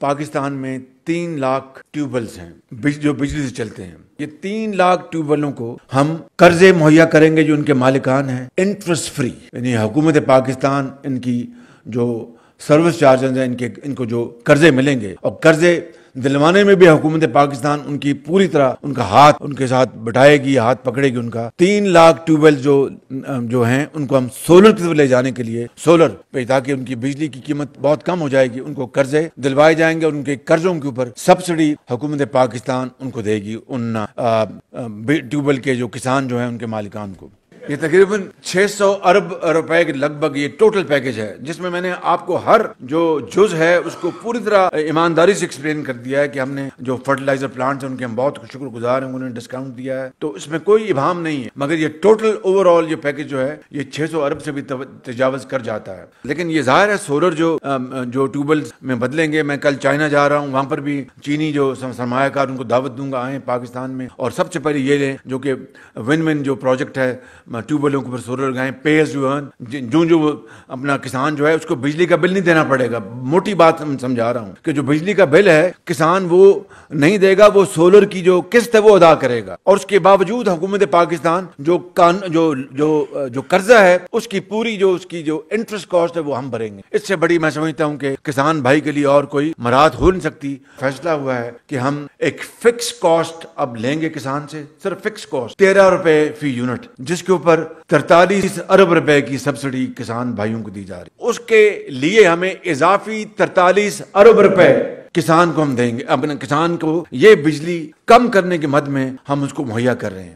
पाकिस्तान में तीन लाख ट्यूबवेल्स हैं जो बिजली से चलते हैं ये तीन लाख ट्यूबवेलों को हम कर्जे मुहैया करेंगे जो उनके मालिकान हैं इंटरेस्ट फ्री यानी हुकूमत पाकिस्तान इनकी जो सर्विस चार्जेज हैं इनके इनको जो कर्जे मिलेंगे और कर्जे दिलवाने में भी हुकूमत पाकिस्तान उनकी पूरी तरह उनका हाथ उनके साथ बटाएगी हाथ पकड़ेगी उनका तीन लाख ट्यूबवेल जो जो हैं उनको हम सोलर की तरफ ले जाने के लिए सोलर पे ताकि उनकी बिजली की कीमत बहुत कम हो जाएगी उनको कर्जे दिलवाए जाएंगे और उनके कर्जों के ऊपर सब्सिडी हुकूमत पाकिस्तान उनको देगी उन ट्यूबवेल के जो किसान जो है उनके मालिकान को ये तकरीबन 600 अरब रुपए के लगभग ये टोटल पैकेज है जिसमें मैंने आपको हर जो जुज है उसको पूरी तरह ईमानदारी से एक्सप्लेन कर दिया है कि हमने जो फर्टिलाइजर प्लांट्स हैं उनके हम बहुत शुक्रगुजार हैं उन्होंने डिस्काउंट दिया है तो इसमें कोई इबाम नहीं है मगर ये टोटल ओवरऑल ये पैकेज जो है ये छह अरब से भी तजावज कर जाता है लेकिन ये जाहिर है सोलर जो जो ट्यूबवेल में बदलेंगे मैं कल चाइना जा रहा हूँ वहां पर भी चीनी जो सरमाकार उनको दावत दूंगा आए पाकिस्तान में और सबसे पहले ये लें जो कि विन विन जो प्रोजेक्ट है ट्यूबवेलों के ऊपर सोलर लगाएं पे जो यू जो जो अपना किसान जो है उसको बिजली का बिल नहीं देना पड़ेगा मोटी बात समझा रहा हूँ कि जो बिजली का बिल है किसान वो नहीं देगा वो सोलर की जो किस्त है वो अदा करेगा और उसके बावजूद हुकूमत पाकिस्तान जो कान जो जो जो कर्जा है उसकी पूरी जो उसकी जो इंटरेस्ट कॉस्ट है वो हम भरेंगे इससे बड़ी मैं समझता हूँ कि किसान भाई के लिए और कोई मराहत हो नहीं सकती फैसला हुआ है कि हम एक फिक्स कॉस्ट अब लेंगे किसान से सिर्फ फिक्स कॉस्ट तेरह रुपए फी यूनिट जिसके ऊपर पर तरतालीस अरब रुपए की सब्सिडी किसान भाइयों को दी जा रही है उसके लिए हमें इजाफी तरतालीस अरब रुपए किसान को हम देंगे अपने किसान को ये बिजली कम करने के मद में हम उसको मुहैया कर रहे हैं